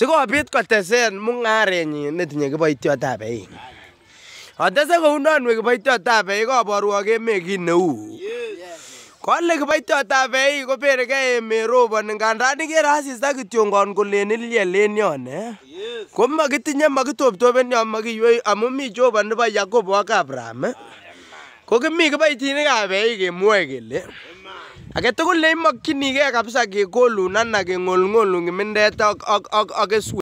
sikobit kotesen mung'arenyin netinye kiboityotab eik. Otese kounon we kiboityotab eik koborwok emet kit neu. Kole kiboityotab eik kobergei emet roboni ngandan ikere asista kityongon kolen ilyel en yon eh. Ko makitoptopen yon makiywei amun mi Jehova nebo Yakobo ak Abraham eh. Ko kimi kiboitinikab eik kemwoe kele agetugul neimokyinigee kabisa kegolun anan kengolngolun kimindet ak ak ak keswek